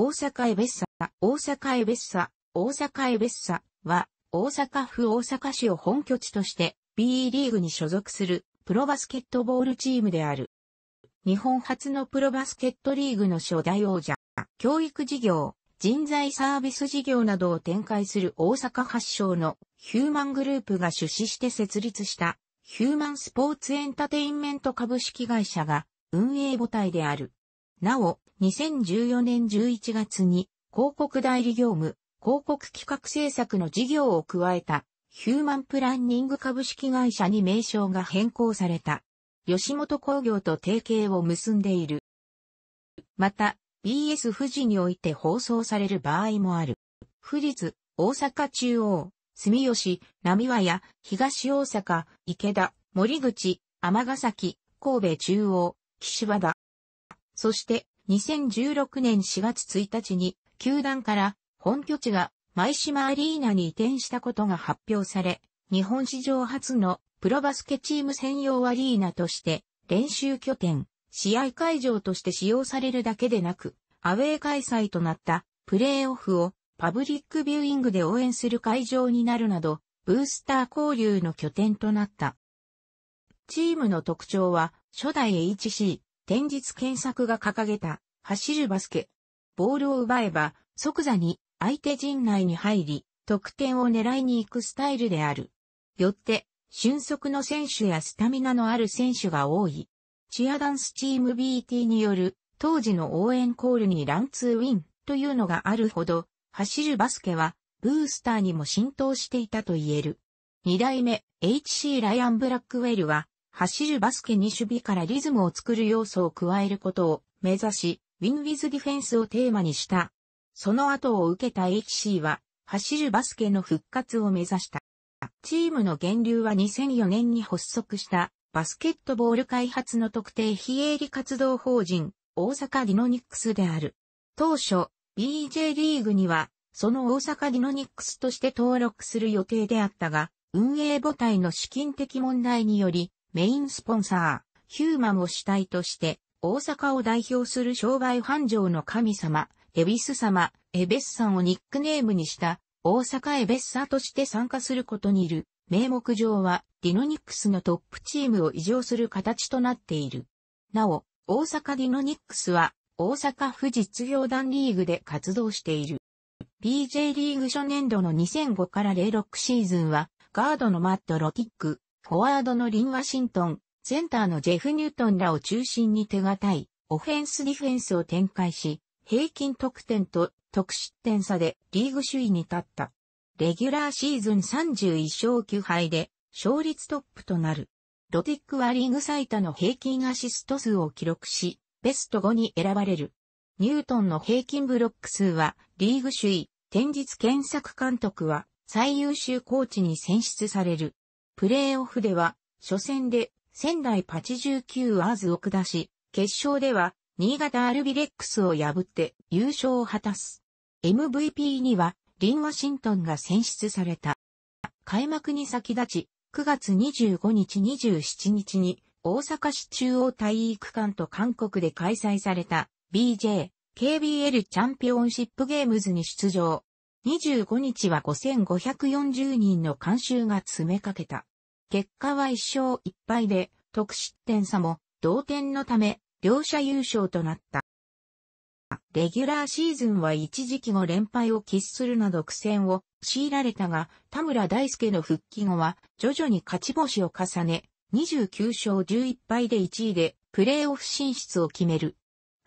大阪エベッサ、大阪エベッサ、大阪エベッサは、大阪府大阪市を本拠地として、B リーグに所属するプロバスケットボールチームである。日本初のプロバスケットリーグの初代王者、教育事業、人材サービス事業などを展開する大阪発祥のヒューマングループが出資して設立したヒューマンスポーツエンタテインメント株式会社が運営母体である。なお、2014年11月に広告代理業務、広告企画制作の事業を加えたヒューマンプランニング株式会社に名称が変更された。吉本工業と提携を結んでいる。また、BS 富士において放送される場合もある。富士津、大阪中央、住吉、浪和屋、東大阪、池田、森口、天ヶ崎、神戸中央、岸和田。そして、2016年4月1日に、球団から本拠地が舞島アリーナに移転したことが発表され、日本史上初のプロバスケチーム専用アリーナとして練習拠点、試合会場として使用されるだけでなく、アウェー開催となったプレーオフをパブリックビューイングで応援する会場になるなど、ブースター交流の拠点となった。チームの特徴は、初代 HC、天日検索が掲げた、走るバスケ。ボールを奪えば、即座に相手陣内に入り、得点を狙いに行くスタイルである。よって、俊足の選手やスタミナのある選手が多い。チアダンスチーム BT による、当時の応援コールにランツーウィンというのがあるほど、走るバスケは、ブースターにも浸透していたと言える。二代目、HC ライアン・ブラックウェルは、走るバスケに守備からリズムを作る要素を加えることを目指し、ウィンウィズディフェンスをテーマにした。その後を受けた HC は、走るバスケの復活を目指した。チームの源流は2004年に発足したバスケットボール開発の特定非営利活動法人大阪ディノニックスである。当初 BJ リーグにはその大阪ディノニックスとして登録する予定であったが運営母体の資金的問題によりメインスポンサー、ヒューマンを主体として、大阪を代表する商売繁盛の神様、エビス様、エベッサンをニックネームにした、大阪エベッサとして参加することにいる、名目上は、ディノニックスのトップチームを異常する形となっている。なお、大阪ディノニックスは、大阪府実業団リーグで活動している。BJ リーグ初年度の2005から06シーズンは、ガードのマット・ロティック、フォワードのリン・ワシントン、センターのジェフ・ニュートンらを中心に手堅い、オフェンスディフェンスを展開し、平均得点と得失点差でリーグ首位に立った。レギュラーシーズン31勝9敗で、勝率トップとなる。ロティックはリーグ最多の平均アシスト数を記録し、ベスト5に選ばれる。ニュートンの平均ブロック数はリーグ首位、天日検索監督は最優秀コーチに選出される。プレーオフでは、初戦で仙台89アーズを下し、決勝では新潟アルビレックスを破って優勝を果たす。MVP にはリン・ワシントンが選出された。開幕に先立ち、9月25日27日に大阪市中央体育館と韓国で開催された BJ、KBL チャンピオンシップゲームズに出場。25日は5540人の監修が詰めかけた。結果は1勝1敗で、得失点差も同点のため、両者優勝となった。レギュラーシーズンは一時期後連敗を喫するなど苦戦を強いられたが、田村大輔の復帰後は徐々に勝ち星を重ね、29勝11敗で1位でプレーオフ進出を決める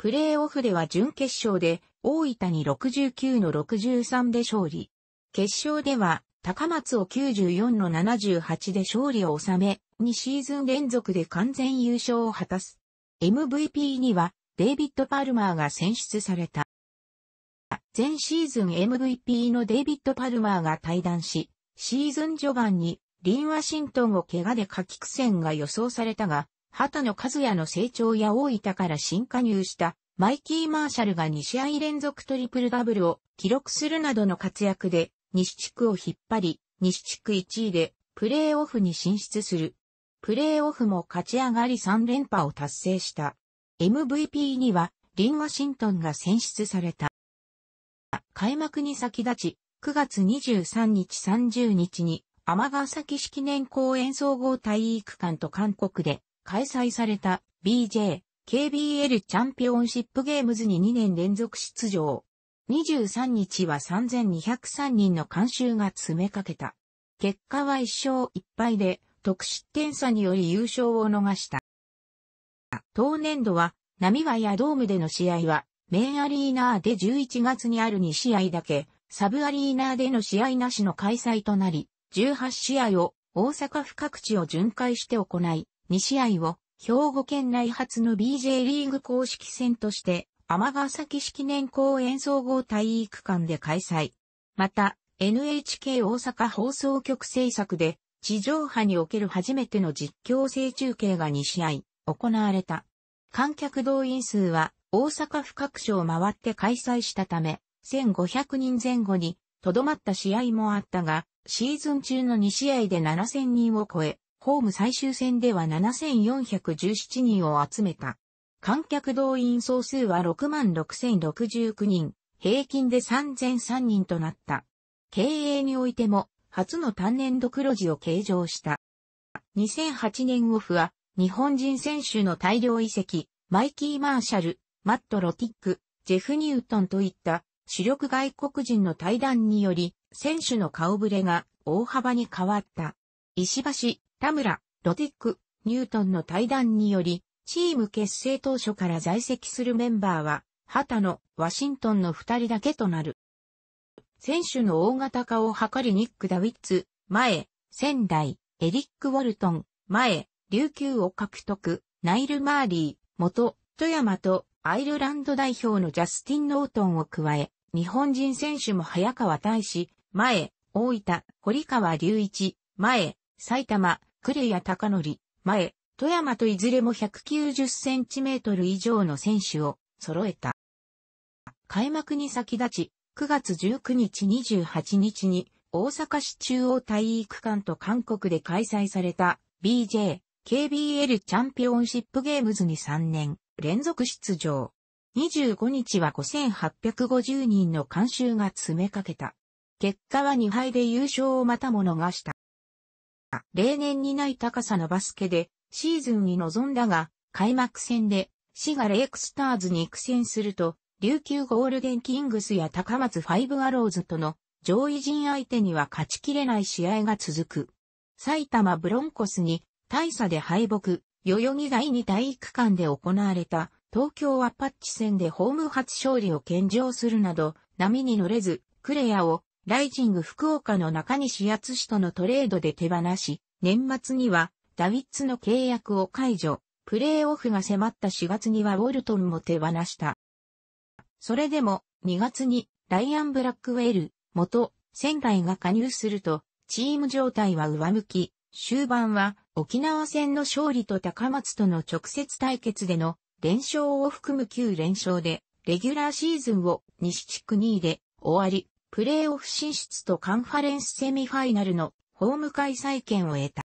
プレーオフでは準決勝で大分に69の63で勝利。決勝では高松を94の78で勝利を収め、2シーズン連続で完全優勝を果たす。MVP にはデイビッド・パルマーが選出された。前シーズン MVP のデイビッド・パルマーが退団し、シーズン序盤にリン・ワシントンを怪我で下記苦戦が予想されたが、畑野和也の成長や大分から新加入したマイキー・マーシャルが2試合連続トリプルダブルを記録するなどの活躍で西地区を引っ張り、西地区1位でプレーオフに進出する。プレーオフも勝ち上がり3連覇を達成した。MVP にはリン・ワシントンが選出された。開幕に先立ち、9月23日30日に、天ヶ崎式年公演総合体育館と韓国で開催された BJ、KBL チャンピオンシップゲームズに2年連続出場。23日は3203人の監修が詰めかけた。結果は1勝1敗で、得失点差により優勝を逃した。当年度は、波はやドームでの試合は、メインアリーナーで11月にある2試合だけ、サブアリーナーでの試合なしの開催となり、18試合を大阪府各地を巡回して行い、2試合を兵庫県内初の BJ リーグ公式戦として、尼崎式年公演総合体育館で開催。また、NHK 大阪放送局制作で、地上波における初めての実況制中継が2試合、行われた。観客動員数は、大阪府各所を回って開催したため、1500人前後に、とどまった試合もあったが、シーズン中の2試合で7000人を超え、ホーム最終戦では7417人を集めた。観客動員総数は66,069人、平均で3003人となった。経営においても、初の単年度黒字を計上した。2008年オフは、日本人選手の大量移籍、マイキー・マーシャル、マット・ロティック、ジェフ・ニュートンといった主力外国人の対談により、選手の顔ぶれが大幅に変わった。石橋、田村、ロティック、ニュートンの対談により、チーム結成当初から在籍するメンバーは、畑野、ワシントンの二人だけとなる。選手の大型化を図りニック・ダウィッツ、前、仙台、エリック・ウォルトン、前、琉球を獲得、ナイル・マーリー、元、富山とアイルランド代表のジャスティン・ノートンを加え、日本人選手も早川大志、前、大分、堀川隆一、前、埼玉、呉屋、高則、前、富山といずれも190センチメートル以上の選手を揃えた。開幕に先立ち、9月19日28日に大阪市中央体育館と韓国で開催された BJ、KBL チャンピオンシップゲームズに3年連続出場。25日は5850人の監修が詰めかけた。結果は2敗で優勝をまたもがした。例年にない高さのバスケでシーズンに臨んだが、開幕戦で滋がレイクスターズに苦戦すると、琉球ゴールデンキングスや高松ファイブアローズとの上位陣相手には勝ちきれない試合が続く。埼玉ブロンコスに大差で敗北、代々木第二体育館で行われた東京アパッチ戦でホーム初勝利を献上するなど波に乗れず、クレアをライジング福岡の中西敦氏とのトレードで手放し、年末にはダウィッツの契約を解除、プレーオフが迫った4月にはウォルトンも手放した。それでも2月にライアン・ブラックウェル、元、仙台が加入すると、チーム状態は上向き、終盤は沖縄戦の勝利と高松との直接対決での連勝を含む9連勝で、レギュラーシーズンを西地区2位で終わり、プレーオフ進出とカンファレンスセミファイナルのホーム開催権を得た。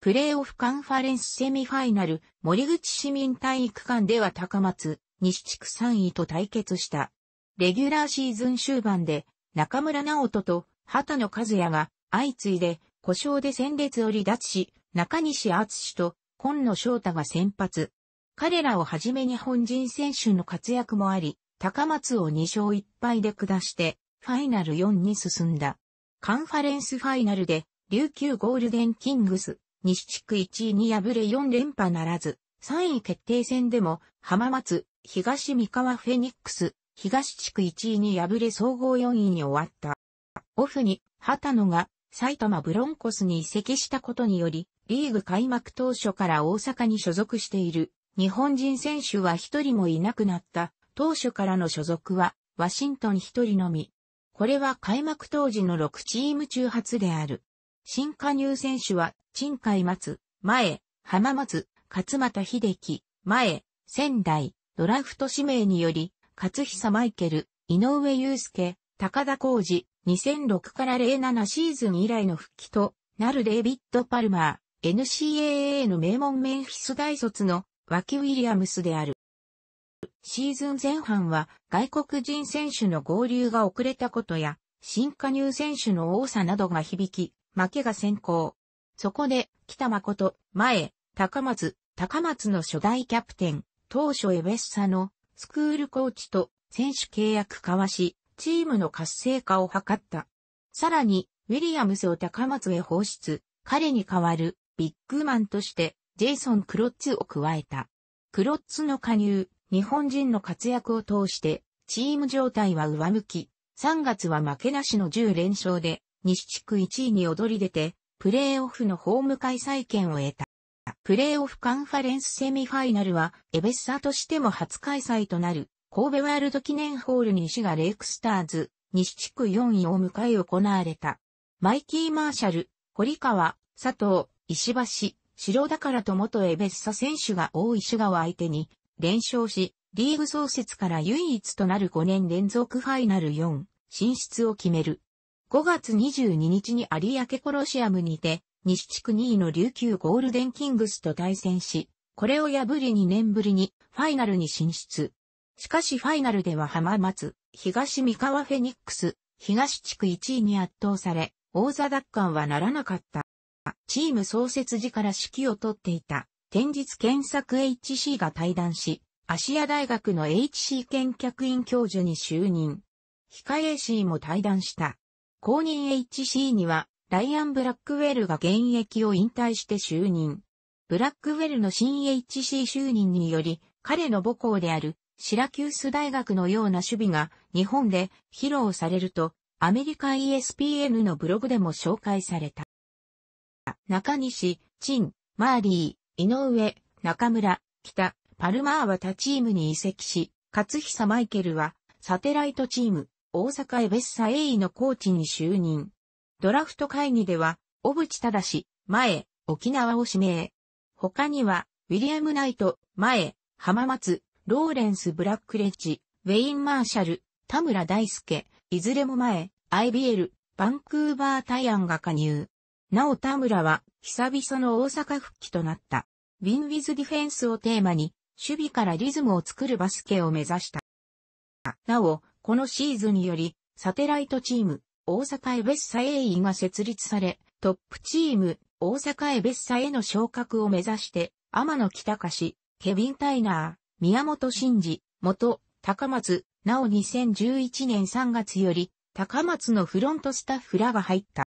プレーオフカンファレンスセミファイナル、森口市民体育館では高松、西地区3位と対決した。レギュラーシーズン終盤で、中村直人と畑野和也が相次いで故障で戦列を離脱し、中西敦と今野翔太が先発。彼らをはじめ日本人選手の活躍もあり、高松を2勝1敗で下して、ファイナル4に進んだ。カンファレンスファイナルで、琉球ゴールデンキングス、西地区1位に敗れ4連覇ならず、3位決定戦でも、浜松、東三河フェニックス、東地区1位に敗れ総合4位に終わった。オフに、畑野が埼玉ブロンコスに移籍したことにより、リーグ開幕当初から大阪に所属している日本人選手は一人もいなくなった当初からの所属は、ワシントン一人のみ。これは開幕当時の6チーム中初である。新加入選手は、陳海松、前、浜松、勝又秀樹、前、仙台、ドラフト指名により、勝久マイケル、井上祐介、高田浩二、2006から07シーズン以来の復帰となるデイビッド・パルマー、NCAA の名門メンフィス大卒の脇ウィリアムスである。シーズン前半は外国人選手の合流が遅れたことや、新加入選手の多さなどが響き、負けが先行。そこで、北誠、前、高松、高松の初代キャプテン、当初エベッサのスクールコーチと選手契約交わし、チームの活性化を図った。さらに、ウィリアムスを高松へ放出、彼に代わるビッグマンとして、ジェイソン・クロッツを加えた。クロッツの加入、日本人の活躍を通して、チーム状態は上向き、3月は負けなしの10連勝で、西地区1位に躍り出て、プレーオフのホーム開催権を得た。プレーオフカンファレンスセミファイナルは、エベッサーとしても初開催となる、神戸ワールド記念ホールに石がレイクスターズ、西地区4位を迎え行われた。マイキー・マーシャル、堀川、佐藤、石橋、城だからと元エベッサ選手が多い滋賀を相手に、連勝し、リーグ創設から唯一となる5年連続ファイナル4進出を決める。5月22日に有明コロシアムにて、西地区2位の琉球ゴールデンキングスと対戦し、これを破り2年ぶりにファイナルに進出。しかしファイナルでは浜松、東三河フェニックス、東地区1位に圧倒され、王座奪還はならなかった。チーム創設時から指揮をとっていた天日検索 HC が対談し、芦屋大学の HC 見客員教授に就任。控え C も対談した。公認 HC には、ライアン・ブラックウェルが現役を引退して就任。ブラックウェルの新 HC 就任により、彼の母校であるシラキュース大学のような守備が日本で披露されると、アメリカ ESPN のブログでも紹介された。中西、陳、マーリー、井上、中村、北、パルマーは他チームに移籍し、勝久マイケルは、サテライトチーム、大阪エベッサエイのコーチに就任。ドラフト会議では、小渕正、前、沖縄を指名。他には、ウィリアム・ナイト、前、浜松、ローレンス・ブラックレッジ、ウェイン・マーシャル、田村大輔、いずれも前、IBL、バンクーバー・タイアンが加入。なお田村は、久々の大阪復帰となった。ウィンウィズディフェンスをテーマに、守備からリズムを作るバスケを目指した。なお、このシーズンにより、サテライトチーム、大阪エベッサ AE が設立され、トップチーム、大阪エベッサへの昇格を目指して、天野北し、ケビン・タイナー、宮本慎二、元、高松、なお2011年3月より、高松のフロントスタッフらが入った。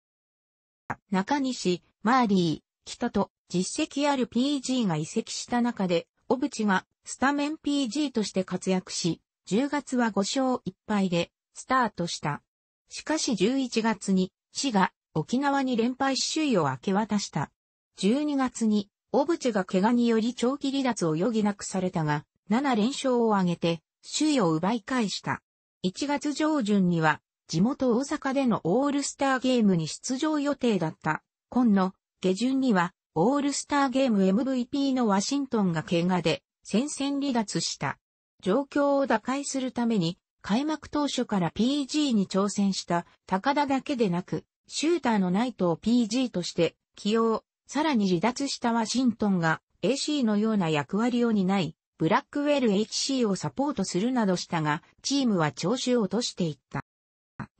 中西、マーリー、北と実績ある PG が移籍した中で、小渕がスタメン PG として活躍し、10月は5勝1敗でスタートした。しかし11月に、市が沖縄に連敗首位を明け渡した。12月に、小渕が怪我により長期離脱を余儀なくされたが、7連勝を挙げて、首位を奪い返した。1月上旬には、地元大阪でのオールスターゲームに出場予定だった。今の下旬にはオールスターゲーム MVP のワシントンが怪我で戦線離脱した。状況を打開するために開幕当初から PG に挑戦した高田だけでなく、シューターのナイトを PG として起用、さらに離脱したワシントンが AC のような役割を担い、ブラックウェル HC をサポートするなどしたが、チームは調子を落としていった。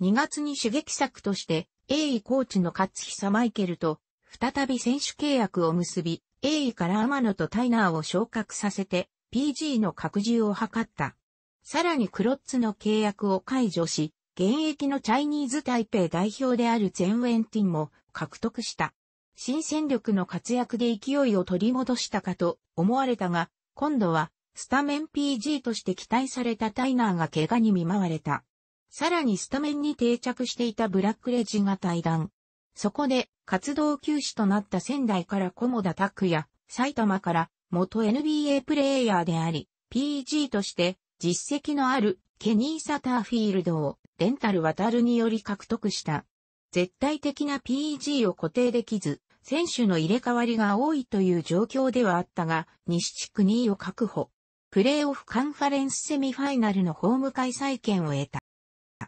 2月に主撃策として、栄意コーチの勝久マイケルと、再び選手契約を結び、栄意から天野とタイナーを昇格させて、PG の拡充を図った。さらにクロッツの契約を解除し、現役のチャイニーズ台北代表であるゼンウェンティンも獲得した。新戦力の活躍で勢いを取り戻したかと思われたが、今度はスタメン PG として期待されたタイナーが怪我に見舞われた。さらにスタメンに定着していたブラックレジが退団。そこで活動休止となった仙台からダ・田拓也、埼玉から元 NBA プレイヤーであり、PG として実績のあるケニー・サターフィールドをレンタル渡るにより獲得した。絶対的な PG を固定できず、選手の入れ替わりが多いという状況ではあったが、西地区2位を確保。プレーオフカンファレンスセミファイナルのホーム開催権を得た。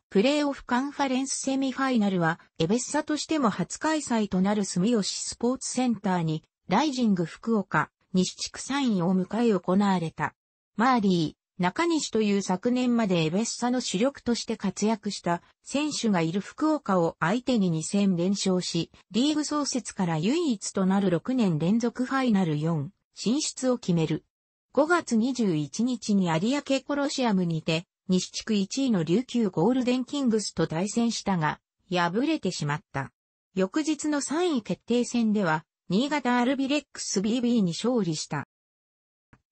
プレーオフカンファレンスセミファイナルは、エベッサとしても初開催となる住吉スポーツセンターに、ライジング福岡、西地区3位を迎え行われた。マーリー、中西という昨年までエベッサの主力として活躍した選手がいる福岡を相手に2戦連勝し、リーグ創設から唯一となる6年連続ファイナル4進出を決める。5月21日に有明コロシアムにて西地区1位の琉球ゴールデンキングスと対戦したが、敗れてしまった。翌日の3位決定戦では、新潟アルビレックス BB に勝利した。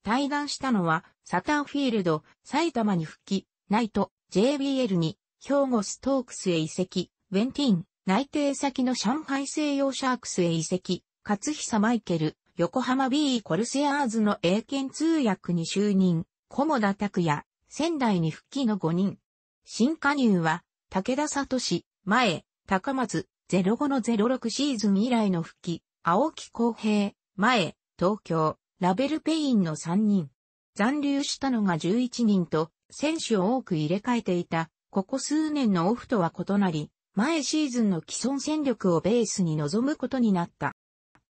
対談したのは、サタンフィールド、埼玉に復帰、ナイト、JBL に、兵庫ストークスへ移籍、ウェンティン、内定先の上海西洋シャークスへ移籍、勝久マイケル、横浜 B コルセアーズの英検通訳に就任、小田拓也、仙台に復帰の5人。新加入は、武田氏、前、高松、05の06シーズン以来の復帰、青木公平、前、東京、ラベルペインの3人。残留したのが11人と、選手を多く入れ替えていた、ここ数年のオフとは異なり、前シーズンの既存戦力をベースに臨むことになった。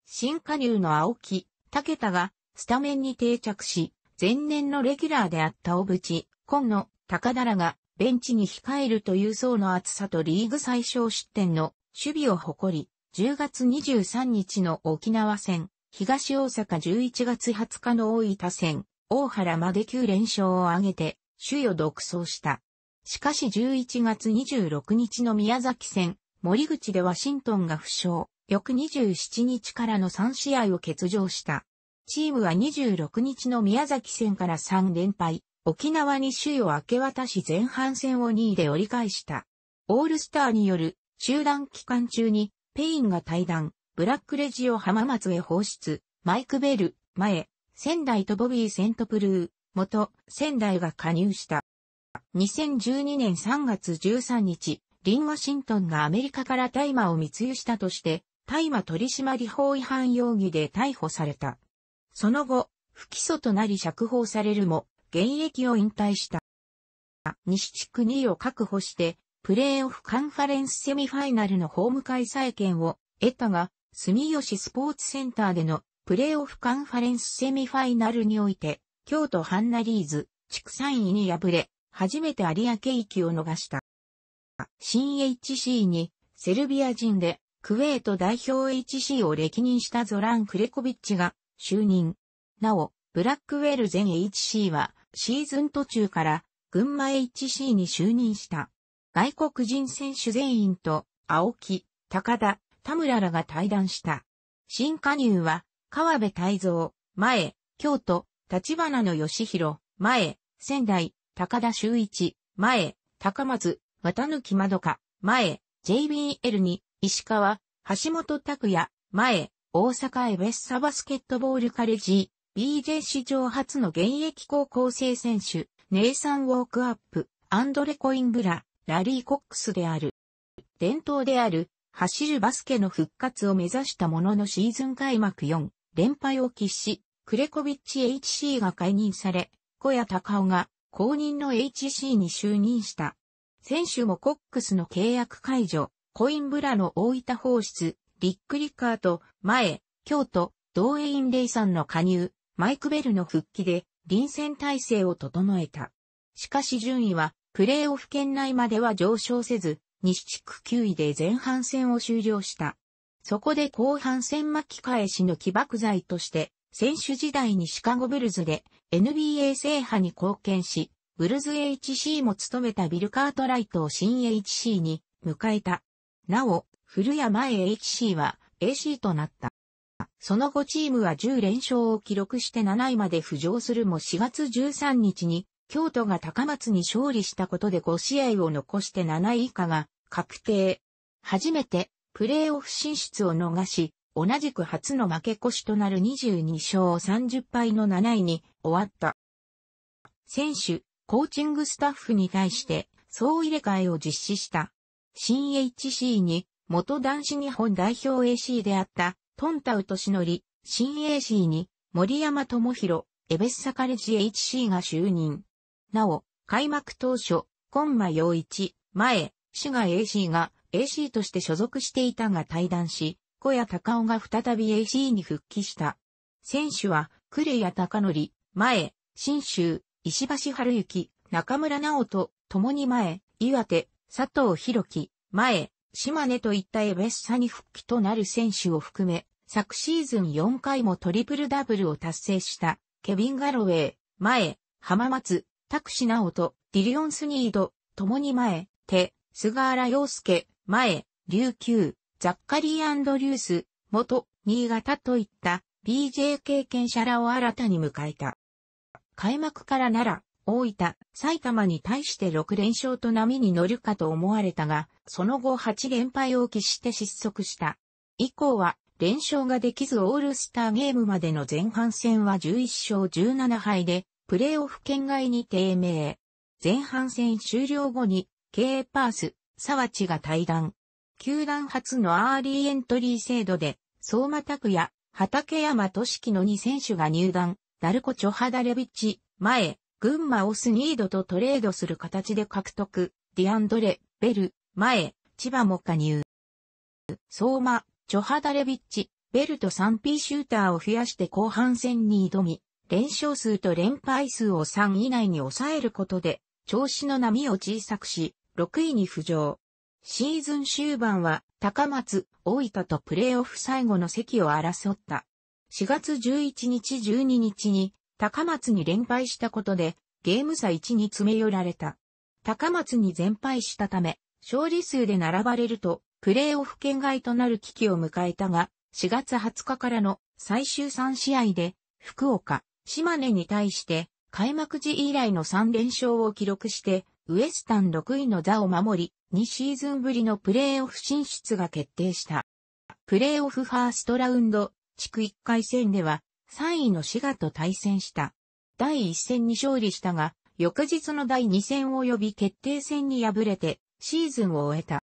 新加入の青木、武田が、スタメンに定着し、前年のレギュラーであった小渕、今野、高田らがベンチに控えるという層の厚さとリーグ最小失点の守備を誇り、10月23日の沖縄戦、東大阪11月20日の大分戦、大原まで9連勝を挙げて、主位独走した。しかし11月26日の宮崎戦、森口でワシントンが負傷、翌27日からの3試合を欠場した。チームは26日の宮崎戦から3連敗、沖縄に首位を明け渡し前半戦を2位で折り返した。オールスターによる集団期間中にペインが対談、ブラックレジオ浜松へ放出、マイク・ベル、前、仙台とボビー・セントプルー、元、仙台が加入した。2012年3月13日、リン・ワシントンがアメリカから大麻を密輸したとして、大麻取締法違反容疑で逮捕された。その後、不起訴となり釈放されるも、現役を引退した。西地区2位を確保して、プレーオフカンファレンスセミファイナルのホーム開催権を得たが、住吉スポーツセンターでのプレーオフカンファレンスセミファイナルにおいて、京都ハンナリーズ、地区3位に敗れ、初めて有明域を逃した。新 HC に、セルビア人で、クウェート代表 HC を歴任したゾラン・クレコビッチが就任。なお、ブラックウェル全 HC は、シーズン途中から群馬 HC に就任した。外国人選手全員と青木、高田、田村らが対談した。新加入は川辺泰造、前、京都、立花の義弘、前、仙台、高田修一、前、高松、綿貫まどか、前、JBL に、石川、橋本拓也、前、大阪エベッサバスケットボールカレッジ、BJ 史上初の現役高校生選手、ネイサン・ウォークアップ、アンドレ・コインブラ、ラリー・コックスである。伝統である、走るバスケの復活を目指したもののシーズン開幕4、連敗を喫し、クレコビッチ HC が解任され、小谷隆夫が公認の HC に就任した。選手もコックスの契約解除、コインブラの大分放出、リック・リカート、前、京都、同イ院レイさんの加入、マイク・ベルの復帰で臨戦体制を整えた。しかし順位はプレーオフ圏内までは上昇せず、西地区9位で前半戦を終了した。そこで後半戦巻き返しの起爆剤として、選手時代にシカゴブルズで NBA 制覇に貢献し、ブルズ HC も務めたビルカートライトを新 HC に迎えた。なお、古屋前 HC は AC となった。その後チームは10連勝を記録して7位まで浮上するも4月13日に京都が高松に勝利したことで5試合を残して7位以下が確定。初めてプレーオフ進出を逃し、同じく初の負け越しとなる22勝30敗の7位に終わった。選手、コーチングスタッフに対して総入れ替えを実施した。新 HC に元男子日本代表 AC であったトンタウとシノリ、新 AC に、森山智弘、エベスサカレジ HC が就任。なお、開幕当初、コンマ陽一、前、滋賀 AC が AC として所属していたが退団し、小谷隆夫が再び AC に復帰した。選手は、呉谷隆則、前、新州、石橋春之、中村直人、共に前、岩手、佐藤博樹、前、島根といったエベッサに復帰となる選手を含め、昨シーズン4回もトリプルダブルを達成した、ケビン・ガロウェイ、前、浜松、タクシナオと、ディリオン・スニード、共に前、手、菅原洋介、前、琉球、ザッカリー・アンドリュース、元、新潟といった、BJ 経験者らを新たに迎えた。開幕からら、大分、埼玉に対して6連勝と波に乗るかと思われたが、その後8連敗を喫して失速した。以降は、連勝ができずオールスターゲームまでの前半戦は11勝17敗で、プレーオフ圏外に低迷。前半戦終了後に、K パース、沢地が対談。球団初のアーリーエントリー制度で、相馬拓也、畠山俊樹の2選手が入団、ダルコ・チョハダレビッチ、前、群馬をスニードとトレードする形で獲得、ディアンドレ、ベル、前、千葉も加入。相馬、チョハダレビッチ、ベルと 3P シューターを増やして後半戦に挑み、連勝数と連敗数を3以内に抑えることで、調子の波を小さくし、6位に浮上。シーズン終盤は、高松、大分とプレーオフ最後の席を争った。4月11日12日に、高松に連敗したことで、ゲーム差1に詰め寄られた。高松に全敗したため、勝利数で並ばれると、プレーオフ圏外となる危機を迎えたが、4月20日からの最終3試合で、福岡、島根に対して、開幕時以来の3連勝を記録して、ウエスタン6位の座を守り、2シーズンぶりのプレーオフ進出が決定した。プレーオフファーストラウンド、地区1回戦では、3位の滋賀と対戦した。第1戦に勝利したが、翌日の第2戦及び決定戦に敗れて、シーズンを終えた。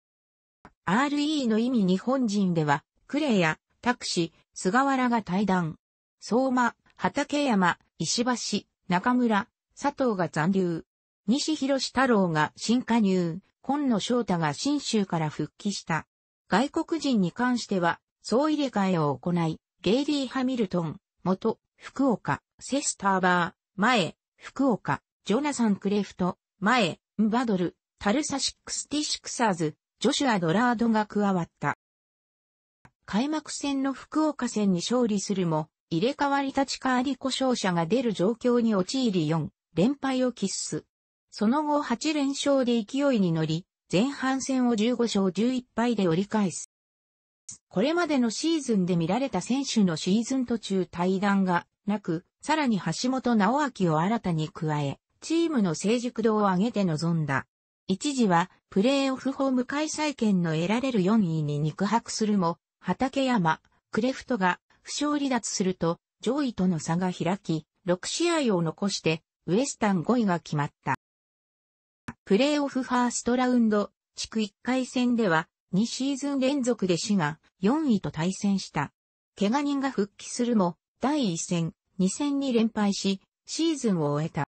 RE の意味日本人では、クレや、タクシ、菅原が対談。相馬、畠山、石橋、中村、佐藤が残留。西広太郎が新加入、今野翔太が新州から復帰した。外国人に関しては、総入れ替えを行い、ゲイリー・ハミルトン、元、福岡、セスターバー、前、福岡、ジョナサン・クレフト、前、ムバドル、タルサ・シックスティ・シクサーズ、ジョシュア・ドラードが加わった。開幕戦の福岡戦に勝利するも、入れ替わり立ちわり故障者が出る状況に陥り4連敗を喫す。その後8連勝で勢いに乗り、前半戦を15勝11敗で折り返す。これまでのシーズンで見られた選手のシーズン途中対談がなく、さらに橋本直明を新たに加え、チームの成熟度を上げて臨んだ。一時は、プレーオフホーム開催権の得られる4位に肉薄するも、畠山、クレフトが負傷離脱すると、上位との差が開き、6試合を残して、ウエスタン5位が決まった。プレーオフファーストラウンド、地区1回戦では、2シーズン連続で死が4位と対戦した。怪我人が復帰するも、第1戦、2戦に連敗し、シーズンを終えた。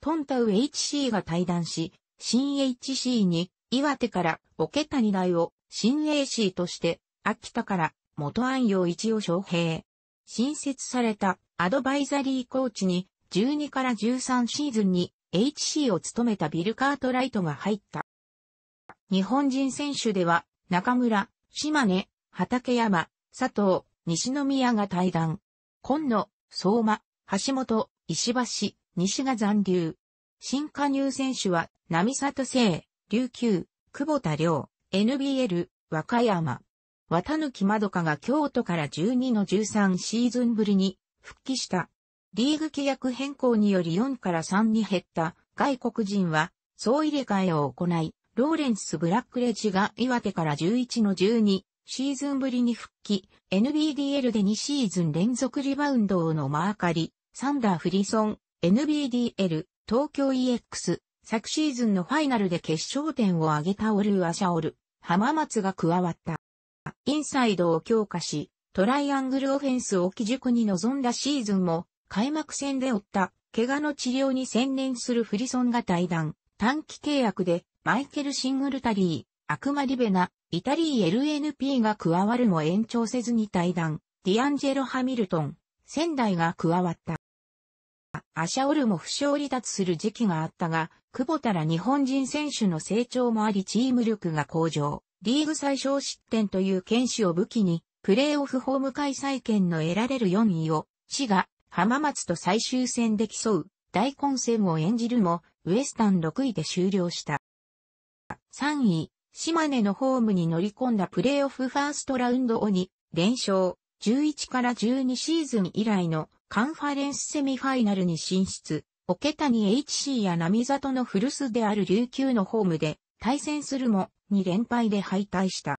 トンタウ HC が対談し、新 HC に、岩手から桶谷大を新 AC として、秋田から元安陽一を招聘。新設されたアドバイザリーコーチに、12から13シーズンに HC を務めたビルカートライトが入った。日本人選手では、中村、島根、畠山、佐藤、西宮が対談。今野、相馬、橋本、石橋、西が残留。新加入選手は、並里聖、琉球、久保田良、NBL、和歌山。綿貫まどかが京都から12の13シーズンぶりに復帰した。リーグ契約変更により4から3に減った外国人は総入れ替えを行い、ローレンス・ブラックレジが岩手から11の12シーズンぶりに復帰、NBDL で2シーズン連続リバウンドのマーカリ、サンダー・フリソン、NBDL、東京 EX、昨シーズンのファイナルで決勝点を挙げたオルー・アシャオル、浜松が加わった。インサイドを強化し、トライアングルオフェンスを基軸に臨んだシーズンも、開幕戦で負った、怪我の治療に専念するフリソンが対談、短期契約でマイケル・シングルタリー、悪魔リベナ、イタリー LNP が加わるも延長せずに対談、ディアンジェロ・ハミルトン、仙台が加わった。アシャオルも負傷離脱する時期があったが、久保田ら日本人選手の成長もありチーム力が向上、リーグ最小失点という剣士を武器に、プレーオフホーム開催権の得られる4位を、市が浜松と最終戦で競う、大混戦を演じるも、ウエスタン6位で終了した。3位、島根のホームに乗り込んだプレーオフファーストラウンドを2連勝、11から12シーズン以来のカンファレンスセミファイナルに進出、桶谷 HC や波里の古巣である琉球のホームで対戦するも2連敗で敗退した。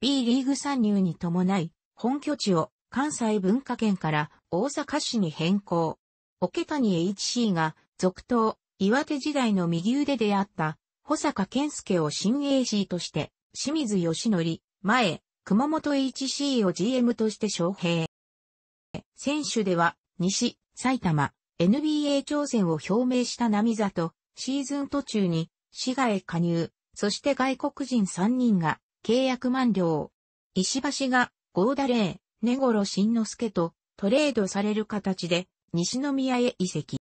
B リーグ参入に伴い、本拠地を関西文化圏から大阪市に変更。桶谷 HC が続投、岩手時代の右腕であった保坂健介を新 AG として、清水義則、前、熊本 HC を GM として招聘。選手では、西、埼玉、NBA 挑戦を表明した並里、シーズン途中に、市外へ加入、そして外国人3人が、契約満了。石橋が、ゴーダレー、根頃慎之介と、トレードされる形で、西宮へ移籍。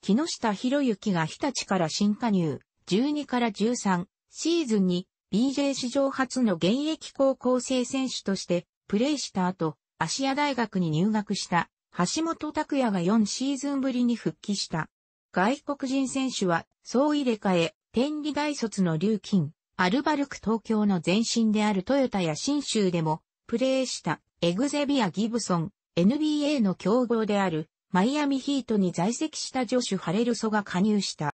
木下博之が日立から新加入。12から13シーズンに BJ 史上初の現役高校生選手としてプレーした後、芦屋大学に入学した橋本拓也が4シーズンぶりに復帰した。外国人選手は総入れ替え、天理大卒の龍金、アルバルク東京の前身であるトヨタや新州でもプレーしたエグゼビア・ギブソン、NBA の競合であるマイアミヒートに在籍したジョシュ・ハレルソが加入した。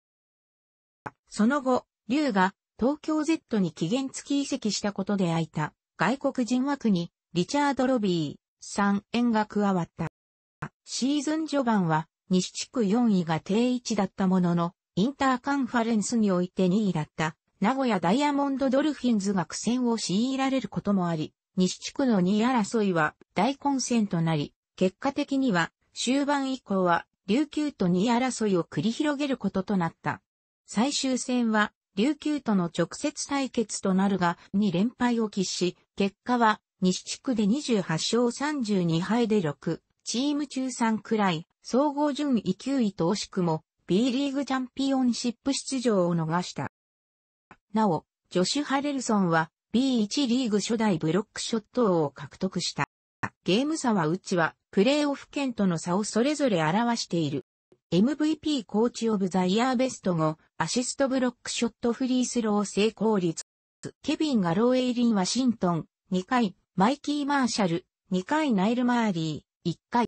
その後、龍が東京 Z に期限付き移籍したことで空いた外国人枠にリチャード・ロビー、3円が加わった。シーズン序盤は西地区4位が定位置だったものの、インターカンファレンスにおいて2位だった名古屋ダイヤモンドドルフィンズが苦戦を強いられることもあり、西地区の2位争いは大混戦となり、結果的には終盤以降は琉球と2位争いを繰り広げることとなった。最終戦は、琉球との直接対決となるが、2連敗を喫し、結果は、西地区で28勝32敗で6、チーム中3くらい、総合順位9位と惜しくも、B リーグチャンピオンシップ出場を逃した。なお、ジョシュ・ハレルソンは B1 リーグ初代ブロックショット王を獲得した。ゲーム差はうちはプレイオフ圏との差をそれぞれ表している。MVP コーチオブザイヤーベスト後、アシストブロックショットフリースロー成功率。ケビン・ガロー・エイリン・ワシントン、2回、マイキー・マーシャル、2回ナイル・マーリー、1回、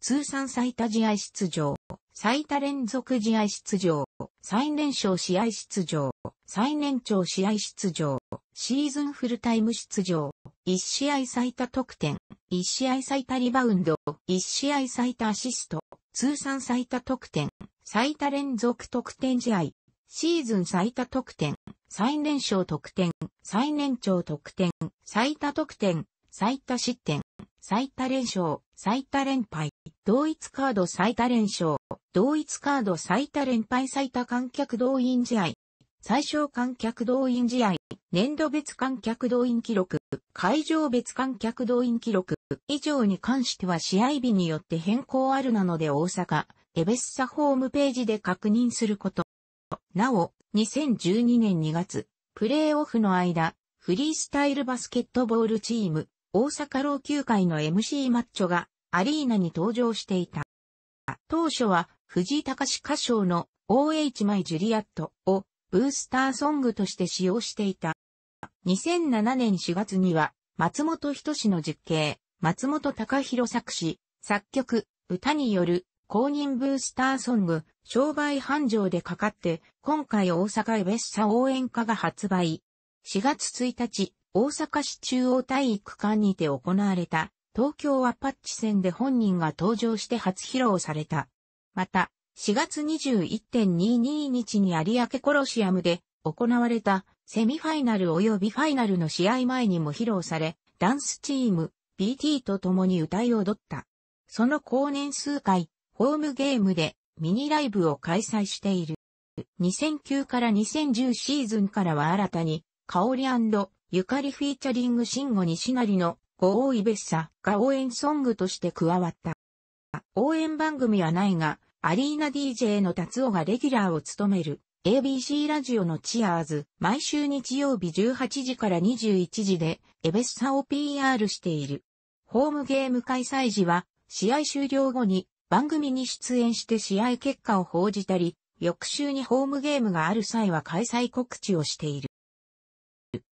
通算最多試合出場、最多連続試合出場、最年少試合出場、最年長試合出場、シーズンフルタイム出場、1試合最多得点、1試合最多リバウンド、1試合最多アシスト、通算最多得点、最多連続得点試合、シーズン最多得点、最年少得点、最年長得点、最多得点、最多失点、最多連勝、最多連敗、同一カード最多連勝、同一カード最多連敗最多観客動員試合、最小観客動員試合、年度別観客動員記録、会場別観客動員記録、以上に関しては試合日によって変更あるなので大阪、エベッサホームページで確認すること。なお、2012年2月、プレーオフの間、フリースタイルバスケットボールチーム、大阪老朽会の MC マッチョがアリーナに登場していた。当初は藤井隆歌唱の OH マイジュリアットをブースターソングとして使用していた。2007年4月には松本人志の実刑、松本隆弘作詞、作曲、歌による公認ブースターソング、商売繁盛でかかって、今回大阪エベッサ応援歌が発売。4月1日、大阪市中央体育館にて行われた、東京アパッチ戦で本人が登場して初披露された。また、4月21.22日に有明コロシアムで行われたセミファイナル及びファイナルの試合前にも披露され、ダンスチーム、BT と共に歌い踊った。その後年数回、ホームゲームでミニライブを開催している。2009から2010シーズンからは新たに、香りゆかりフィーチャリングシンゴ西成のご大いべっさが応援ソングとして加わった。応援番組はないが、アリーナ DJ の達夫がレギュラーを務める ABC ラジオのチアーズ、毎週日曜日18時から21時で、エベッサを PR している。ホームゲーム開催時は、試合終了後に番組に出演して試合結果を報じたり、翌週にホームゲームがある際は開催告知をしている。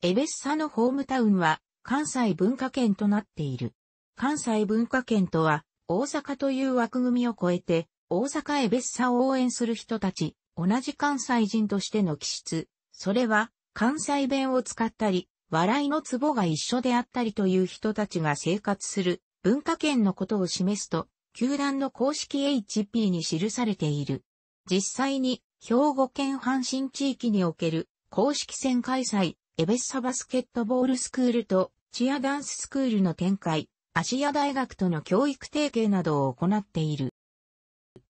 エベッサのホームタウンは関西文化圏となっている。関西文化圏とは大阪という枠組みを超えて大阪エベッサを応援する人たち、同じ関西人としての気質、それは関西弁を使ったり笑いのツボが一緒であったりという人たちが生活する文化圏のことを示すと、球団の公式 HP に記されている。実際に、兵庫県阪神地域における公式戦開催、エベッサバスケットボールスクールとチアダンススクールの展開、アシア大学との教育提携などを行っている。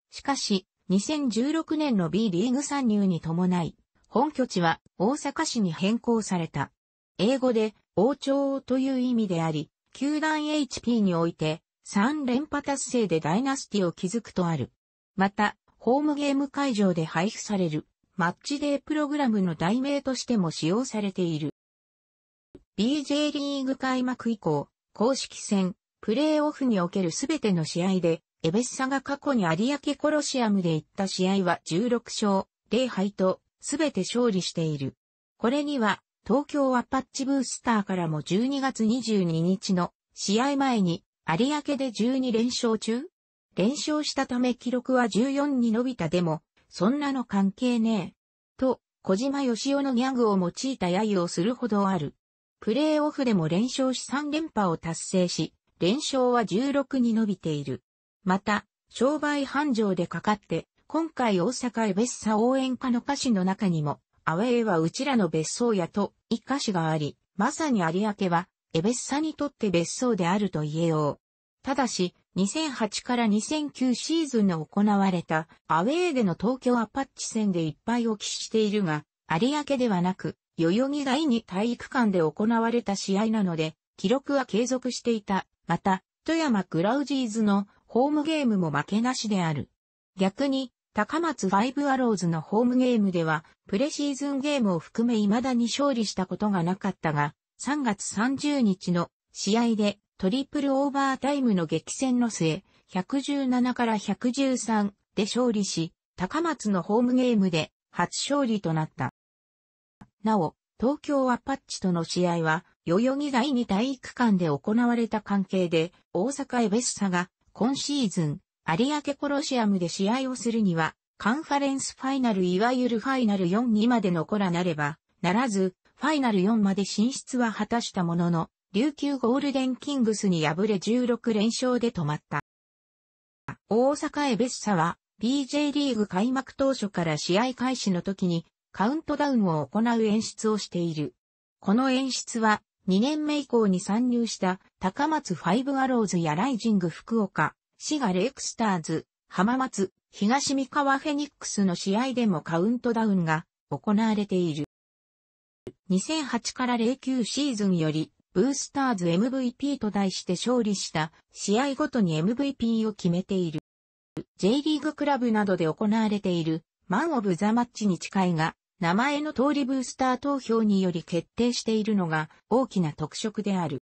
しかし、2016年の B リーグ参入に伴い、本拠地は大阪市に変更された。英語で王朝という意味であり、球団 HP において3連覇達成でダイナスティを築くとある。また、ホームゲーム会場で配布されるマッチデープログラムの題名としても使用されている。BJ リーグ開幕以降、公式戦、プレーオフにおけるすべての試合で、エベッサが過去に有明コロシアムで行った試合は16勝、0敗と、すべて勝利している。これには、東京アパッチブースターからも12月22日の試合前に有明で12連勝中連勝したため記録は14に伸びたでも、そんなの関係ねえ。と、小島よしおのギャグを用いた揶揄をするほどある。プレーオフでも連勝し3連覇を達成し、連勝は16に伸びている。また、商売繁盛でかかって、今回大阪エベッサ応援歌の歌詞の中にも、アウェイはうちらの別荘やと、一歌詞があり、まさに有明は、エベッサにとって別荘であると言えよう。ただし、2008から2009シーズンの行われたアウェイでの東京アパッチ戦でいっぱいを喫しているが、有明ではなく、代々木第二体育館で行われた試合なので、記録は継続していた。また、富山グラウジーズのホームゲームも負けなしである。逆に、高松ファイブアローズのホームゲームでは、プレシーズンゲームを含め未だに勝利したことがなかったが、3月30日の試合でトリプルオーバータイムの激戦の末、117から113で勝利し、高松のホームゲームで初勝利となった。なお、東京アパッチとの試合は、代々木第二体育館で行われた関係で、大阪エベッサが今シーズン有明コロシアムで試合をするには、カンファレンスファイナルいわゆるファイナル4にまで残らなれば、ならず、ファイナル4まで進出は果たしたものの、琉球ゴールデンキングスに敗れ16連勝で止まった。大阪エベッサは、BJ リーグ開幕当初から試合開始の時に、カウントダウンを行う演出をしている。この演出は、2年目以降に参入した、高松ファイブアローズやライジング福岡、滋賀レイクスターズ、浜松、東三河フェニックスの試合でもカウントダウンが行われている。2008から09シーズンより、ブースターズ MVP と題して勝利した試合ごとに MVP を決めている。J リーグクラブなどで行われているマンオブザマッチに近いが、名前の通りブースター投票により決定しているのが大きな特色である。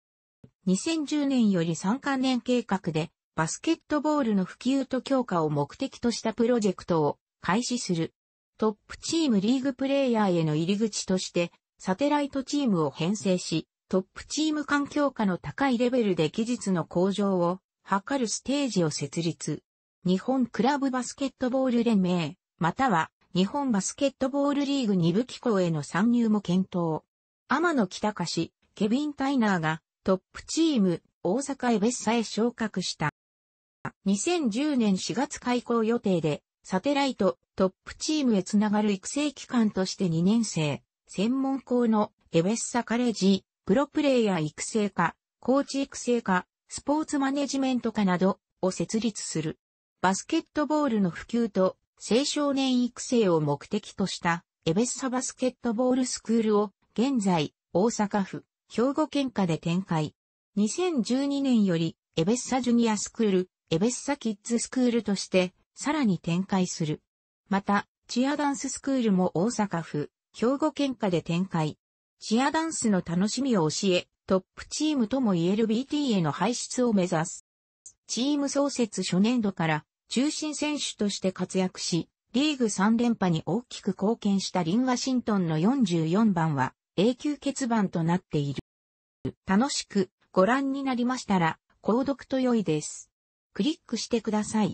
2010年より3カ年計画でバスケットボールの普及と強化を目的としたプロジェクトを開始する。トップチームリーグプレイヤーへの入り口として、サテライトチームを編成し、トップチーム環境下の高いレベルで技術の向上を図るステージを設立。日本クラブバスケットボール連盟、または日本バスケットボールリーグ2部機構への参入も検討。天野北歌ケビン・タイナーがトップチーム大阪エベッサへ昇格した。2010年4月開校予定で、サテライト、トップチームへつながる育成機関として2年生、専門校のエベッサカレッジ、プロプレイヤー育成課、コーチ育成課、スポーツマネジメント課などを設立する。バスケットボールの普及と青少年育成を目的としたエベッサバスケットボールスクールを現在大阪府、兵庫県下で展開。2012年よりエベッサジュニアスクール、エベッサキッズスクールとして、さらに展開する。また、チアダンススクールも大阪府、兵庫県下で展開。チアダンスの楽しみを教え、トップチームとも言える BT への排出を目指す。チーム創設初年度から中心選手として活躍し、リーグ3連覇に大きく貢献したリン・ワシントンの44番は永久欠番となっている。楽しくご覧になりましたら、購読と良いです。クリックしてください。